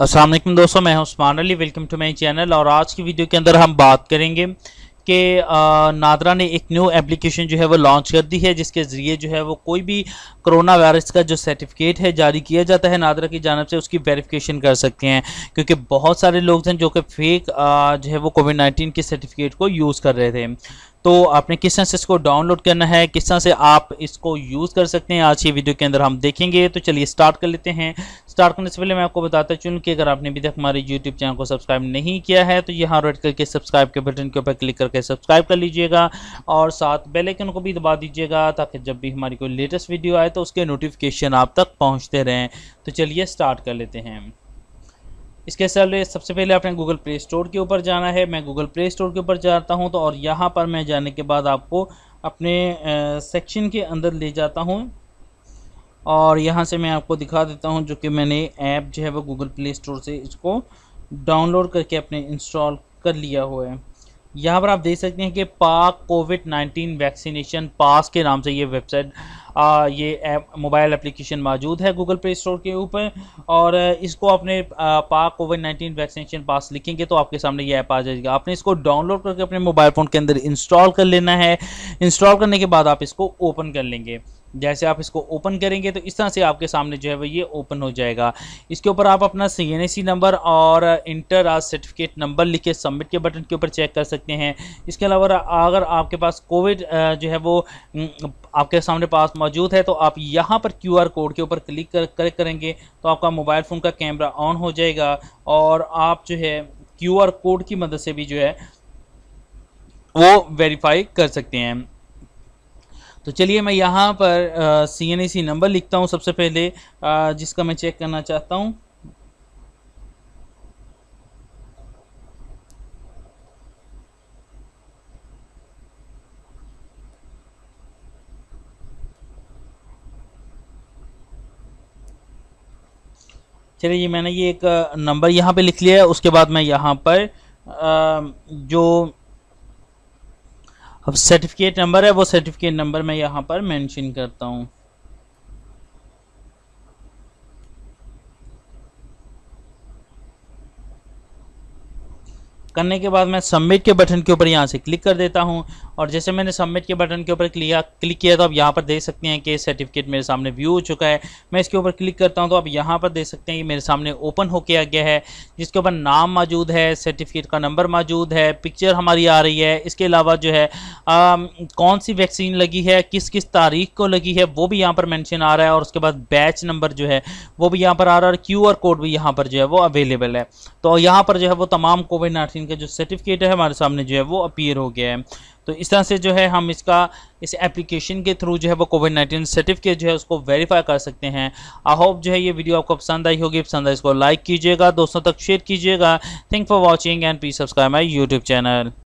असल दोस्तों मैं Usman Ali welcome to my channel और आज की वीडियो के अंदर हम बात करेंगे कि नादरा ने एक न्यू एप्लीकेशन जो है वो लॉन्च कर दी है जिसके ज़रिए जो है वो कोई भी कोरोना वायरस का जो सर्टिफिकेट है जारी किया जाता है नादरा की जानब से उसकी वेरिफिकेशन कर सकते हैं क्योंकि बहुत सारे लोग हैं जो कि फेक जो है वो कोविड नाइन्टीन के सर्टिफिकेट को यूज़ कर रहे थे तो आपने किस तरह से इसको डाउनलोड करना है किस तरह से आप इसको यूज़ कर सकते हैं आज की वीडियो के अंदर हम देखेंगे तो चलिए स्टार्ट कर लेते हैं स्टार्ट करने से पहले मैं आपको बताता चुन कि अगर आपने अभी तक हमारे यूट्यूब चैनल को सब्सक्राइब नहीं किया है तो यहाँ रेड करके सब्सक्राइब के बटन के ऊपर क्लिक करके सब्सक्राइब कर लीजिएगा और साथ बेलैकन को भी दबा दीजिएगा ताकि जब भी हमारी कोई लेटेस्ट वीडियो आए तो उसके नोटिफिकेशन आप तक पहुँचते रहें तो चलिए स्टार्ट कर लेते हैं इसके सर सबसे पहले आपने गूगल प्ले स्टोर के ऊपर जाना है मैं गूगल प्ले स्टोर के ऊपर जाता हूँ तो और यहाँ पर मैं जाने के बाद आपको अपने सेक्शन के अंदर ले जाता हूँ और यहाँ से मैं आपको दिखा देता हूँ जो कि मैंने ऐप जो है वो गूगल प्ले स्टोर से इसको डाउनलोड करके अपने इंस्टॉल कर लिया हुआ है यहाँ पर आप देख सकते हैं कि पाक कोविड 19 वैक्सीनेशन पास के नाम से ये वेबसाइट ये ऐप मोबाइल एप्लीकेशन मौजूद है गूगल प्ले स्टोर के ऊपर और इसको अपने पाक कोविड 19 वैक्सीनेशन पास लिखेंगे तो आपके सामने ये ऐप आ जाएगा आपने इसको डाउनलोड करके अपने मोबाइल फ़ोन के अंदर इंस्टॉल कर लेना है इंस्टॉल करने के बाद आप इसको ओपन कर लेंगे जैसे आप इसको ओपन करेंगे तो इस तरह से आपके सामने जो है वो ये ओपन हो जाएगा इसके ऊपर आप अपना सी नंबर और इंटर आज सर्टिफिकेट नंबर लिख के सबमिट के बटन के ऊपर चेक कर सकते हैं इसके अलावा अगर आपके पास कोविड जो है वो आपके सामने पास मौजूद है तो आप यहाँ पर क्यू कोड के ऊपर क्लिक कर, करेंगे तो आपका मोबाइल फ़ोन का कैमरा ऑन हो जाएगा और आप जो है क्यू कोड की मदद से भी जो है वो वेरीफाई कर सकते हैं तो चलिए मैं यहाँ पर सी एन सी नंबर लिखता हूँ सबसे पहले आ, जिसका मैं चेक करना चाहता हूँ चलिए मैंने ये एक नंबर यहाँ पे लिख लिया है उसके बाद मैं यहाँ पर आ, जो अब सर्टिफिकेट नंबर है वो सर्टिफिकेट नंबर मैं यहाँ पर मेंशन करता हूँ करने के बाद मैं सबमिट के बटन के ऊपर यहाँ से क्लिक कर देता हूँ और जैसे मैंने सबमिट के बटन के ऊपर क्लिया क्लिक किया तो आप यहाँ पर देख सकते हैं कि सर्टिफिकेट मेरे सामने व्यू हो चुका है मैं इसके ऊपर क्लिक करता हूँ तो आप यहाँ पर देख सकते हैं कि मेरे सामने ओपन हो किया गया है जिसके ऊपर नाम मौजूद है सर्टिफिकेट का नंबर मौजूद है पिक्चर हमारी आ रही है इसके अलावा जो है आ, कौन सी वैक्सीन लगी है किस किस तारीख को लगी है वो भी यहाँ पर मैंशन आ रहा है और उसके बाद बैच नंबर जो है वो भी यहाँ पर आ रहा है और क्यू कोड भी यहाँ पर जो है वो अवेलेबल है तो यहाँ पर जो है वो तमाम कोविड नाइन्टीन का जो सर्टिफिकेट है हमारे सामने जो है वो अपीयर हो गया है तो इस तरह से जो है हम इसका इस एप्लीकेशन के थ्रू जो है वो कोविड नाइन्टीन सर्टिफिकेट जो है उसको वेरीफाई कर सकते हैं आई होप जो है ये वीडियो आपको पसंद आई होगी पसंद आई इसको लाइक कीजिएगा दोस्तों तक शेयर कीजिएगा thank for watching and please subscribe my YouTube channel